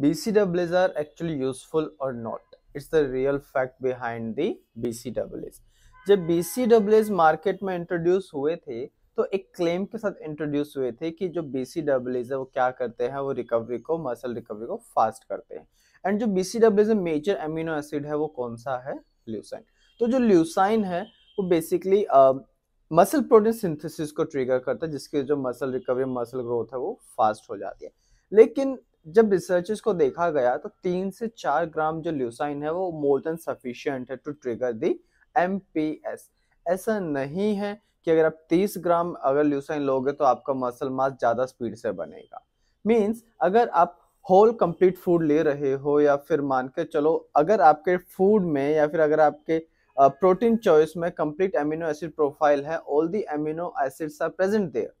BCAAs are actually useful or not. It's the real fact behind the BCAAs. जब BCAAs market में introduce हुए थे तो एक क्लेम के साथ इंट्रोड्यूस हुए थे कि जो BCAAs है वो क्या करते हैं वो रिकवरी को मसल रिकवरी को फास्ट करते हैं एंड जो BCAAs है मेजर अमीनो एसिड है वो कौन सा है ल्यूसाइन तो जो ल्यूसाइन है वो बेसिकली मसल प्रोटीन सिंथेसिस को ट्रिगर करता है जिसके जो मसल रिकवरी मसल ग्रोथ है वो फास्ट हो जाती है लेकिन जब रिसर्चेस को देखा गया तो तीन से चार ग्राम जो ल्यूसाइन है वो मोर देन सफिशियंट है टू ट्रिगर दी एम ऐसा नहीं है कि अगर आप 30 ग्राम अगर ल्यूसाइन लोगे तो आपका मसल मास ज़्यादा स्पीड से बनेगा मीन्स अगर आप होल कंप्लीट फूड ले रहे हो या फिर मान के चलो अगर आपके फूड में या फिर अगर आपके प्रोटीन चॉइस में कंप्लीट एमिनो एसिड प्रोफाइल है all the amino acids are present there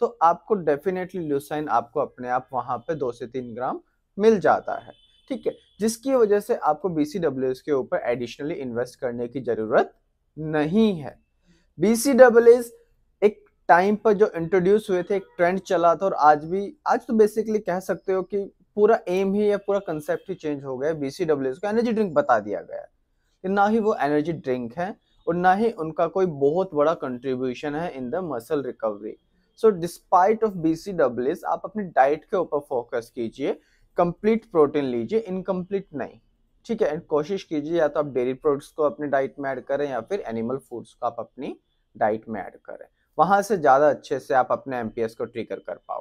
तो आपको डेफिनेटली ल्यूसाइन आपको अपने आप वहां पे दो से तीन ग्राम मिल जाता है ठीक है जिसकी वजह से आपको बीसीडब्ल्यू के ऊपर एडिशनली इन्वेस्ट करने की जरूरत नहीं है बीसीडब्ल्यू एक टाइम पर जो इंट्रोड्यूस हुए थे एक ट्रेंड चला था और आज भी आज तो बेसिकली कह सकते हो कि पूरा एम ही या पूरा कंसेप्ट ही चेंज हो गया बीसीडब्ल्यू को एनर्जी ड्रिंक बता दिया गया ना ही वो एनर्जी ड्रिंक है और ना ही उनका कोई बहुत बड़ा कंट्रीब्यूशन है in the muscle recovery so despite of बीसीडब्ल्यूज आप अपनी डाइट के ऊपर फोकस कीजिए कंप्लीट प्रोटीन लीजिए इनकम्प्लीट नहीं ठीक है एंड कोशिश कीजिए या तो आप डेयरी प्रोडक्ट्स को अपनी डाइट में ऐड करें या फिर एनिमल फूड्स को आप अपनी डाइट में ऐड करें वहां से ज़्यादा अच्छे से आप अपने एमपीएस को ट्रिगर कर पाओ